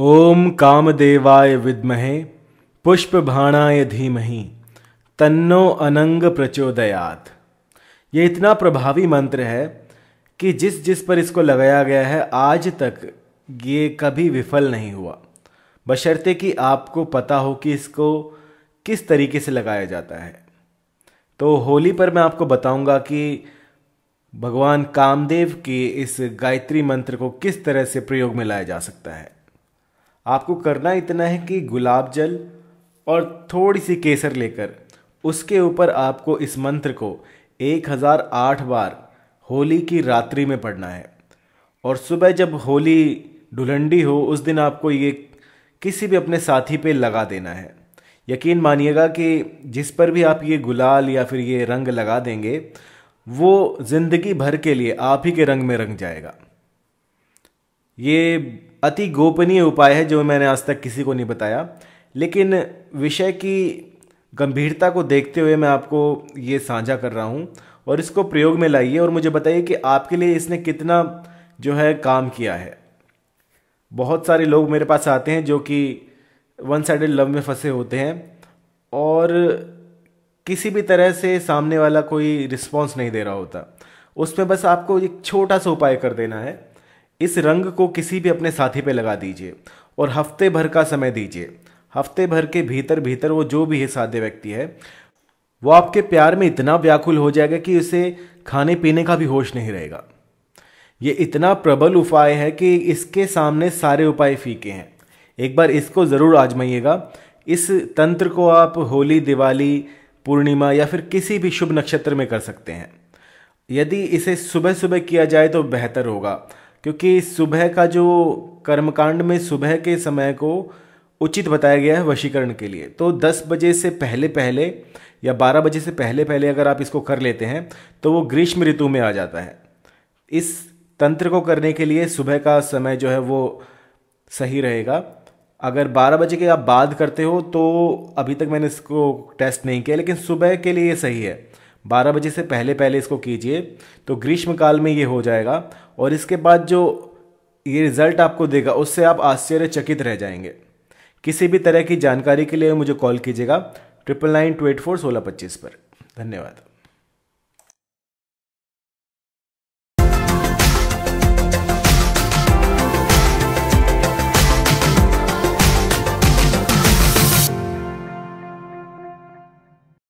ओम कामदेवाय विद्महे भाणाय धीमहि तन्नो अनंग प्रचोदयात ये इतना प्रभावी मंत्र है कि जिस जिस पर इसको लगाया गया है आज तक ये कभी विफल नहीं हुआ बशर्ते कि आपको पता हो कि इसको किस तरीके से लगाया जाता है तो होली पर मैं आपको बताऊंगा कि भगवान कामदेव के इस गायत्री मंत्र को किस तरह से प्रयोग में लाया जा सकता है आपको करना इतना है कि गुलाब जल और थोड़ी सी केसर लेकर उसके ऊपर आपको इस मंत्र को 1008 बार होली की रात्रि में पढ़ना है और सुबह जब होली ढुलंडी हो उस दिन आपको ये किसी भी अपने साथी पे लगा देना है यकीन मानिएगा कि जिस पर भी आप ये गुलाल या फिर ये रंग लगा देंगे वो ज़िंदगी भर के लिए आप ही के रंग में रंग जाएगा ये अति गोपनीय उपाय है जो मैंने आज तक किसी को नहीं बताया लेकिन विषय की गंभीरता को देखते हुए मैं आपको ये साझा कर रहा हूँ और इसको प्रयोग में लाइए और मुझे बताइए कि आपके लिए इसने कितना जो है काम किया है बहुत सारे लोग मेरे पास आते हैं जो कि वन साइडेड लव में फंसे होते हैं और किसी भी तरह से सामने वाला कोई रिस्पॉन्स नहीं दे रहा होता उसमें बस आपको एक छोटा सा उपाय कर देना है इस रंग को किसी भी अपने साथी पे लगा दीजिए और हफ्ते भर का समय दीजिए हफ्ते भर के भीतर भीतर वो जो भी है साध्य व्यक्ति है वो आपके प्यार में इतना व्याकुल हो जाएगा कि उसे खाने पीने का भी होश नहीं रहेगा ये इतना प्रबल उपाय है कि इसके सामने सारे उपाय फीके हैं एक बार इसको ज़रूर आजमाइएगा इस तंत्र को आप होली दिवाली पूर्णिमा या फिर किसी भी शुभ नक्षत्र में कर सकते हैं यदि इसे सुबह सुबह किया जाए तो बेहतर होगा क्योंकि सुबह का जो कर्मकांड में सुबह के समय को उचित बताया गया है वशीकरण के लिए तो 10 बजे से पहले पहले या 12 बजे से पहले पहले अगर आप इसको कर लेते हैं तो वो ग्रीष्म ऋतु में आ जाता है इस तंत्र को करने के लिए सुबह का समय जो है वो सही रहेगा अगर 12 बजे के आप बाद करते हो तो अभी तक मैंने इसको टेस्ट नहीं किया लेकिन सुबह के लिए सही है बारह बजे से पहले पहले इसको कीजिए तो ग्रीष्मकाल में ये हो जाएगा और इसके बाद जो ये रिज़ल्ट आपको देगा उससे आप आश्चर्यचकित रह जाएंगे किसी भी तरह की जानकारी के लिए मुझे कॉल कीजिएगा triple nine two eight four सोलह पच्चीस पर धन्यवाद